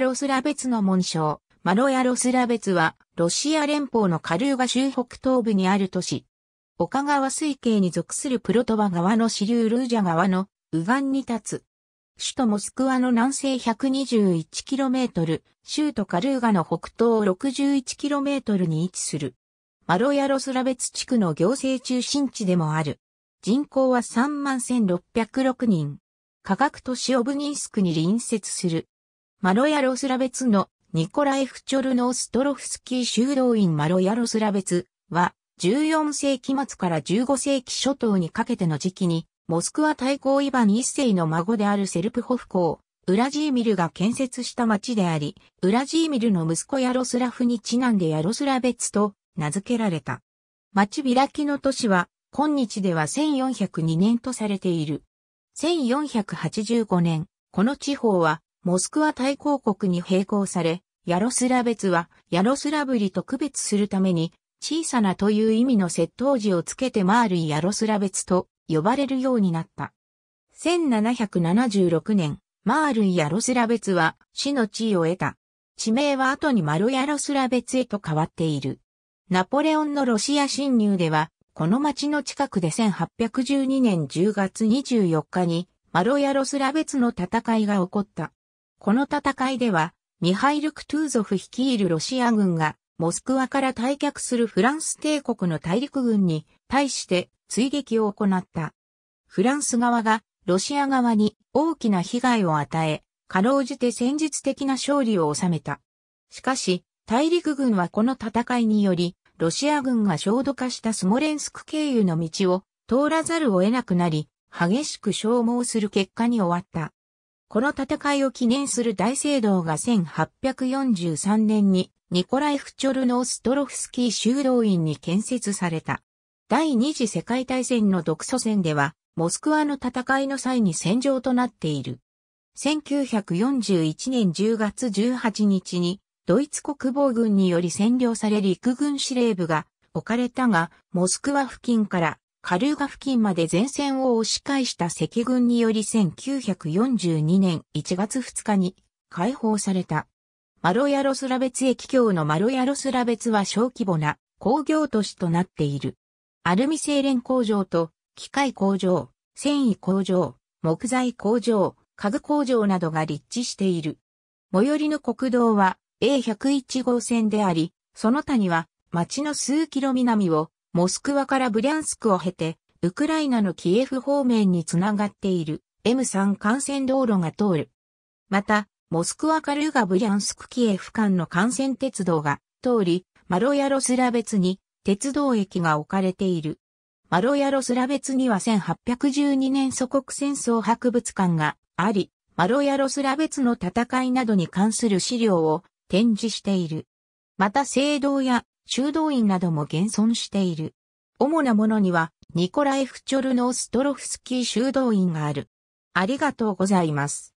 ロスラベツの紋章、マロヤロスラベツは、ロシア連邦のカルーガ州北東部にある都市。岡川水系に属するプロトバ川の支流ルージャ川の右岸に立つ。首都モスクワの南西 121km、州都カルーガの北東 61km に位置する。マロヤロスラベツ地区の行政中心地でもある。人口は31,606人。科学都市オブニンスクに隣接する。マロヤロスラベツのニコライフチョルノストロフスキー修道院マロヤロスラベツは14世紀末から15世紀初頭にかけての時期にモスクワ大公イバン一世の孫であるセルプホフ公、ウラジーミルが建設した町であり、ウラジーミルの息子ヤロスラフにちなんでヤロスラベツと名付けられた。町開きの都市は今日では1402年とされている。1485年、この地方はモスクワ大公国に並行され、ヤロスラベツは、ヤロスラブリと区別するために、小さなという意味の窃盗字をつけてマールイ・ヤロスラベツと呼ばれるようになった。1776年、マールイ・ヤロスラベツは死の地位を得た。地名は後にマロ・ヤロスラベツへと変わっている。ナポレオンのロシア侵入では、この町の近くで1812年10月24日に、マロ・ヤロスラベツの戦いが起こった。この戦いでは、ミハイル・クトゥーゾフ率いるロシア軍が、モスクワから退却するフランス帝国の大陸軍に対して追撃を行った。フランス側がロシア側に大きな被害を与え、かろうじて戦術的な勝利を収めた。しかし、大陸軍はこの戦いにより、ロシア軍が焦土化したスモレンスク経由の道を通らざるを得なくなり、激しく消耗する結果に終わった。この戦いを記念する大聖堂が1843年にニコライフ・チョルノストロフスキー修道院に建設された。第二次世界大戦の独ソ戦では、モスクワの戦いの際に戦場となっている。1941年10月18日に、ドイツ国防軍により占領され陸軍司令部が置かれたが、モスクワ付近からカルーガ付近まで前線を押し返した赤軍により1942年1月2日に解放された。マロヤロスラベツ駅橋のマロヤロスラベツは小規模な工業都市となっている。アルミ製錬工場と機械工場、繊維工場、木材工場、家具工場などが立地している。最寄りの国道は A101 号線であり、その他には町の数キロ南をモスクワからブリャンスクを経て、ウクライナのキエフ方面につながっている M3 幹線道路が通る。また、モスクワカルガブリャンスクキエフ間の幹線鉄道が通り、マロヤロスラ別に鉄道駅が置かれている。マロヤロスラ別には1812年祖国戦争博物館があり、マロヤロスラ別の戦いなどに関する資料を展示している。また聖堂や修道院なども現存している。主なものには、ニコライフ・チョルノストロフスキー修道院がある。ありがとうございます。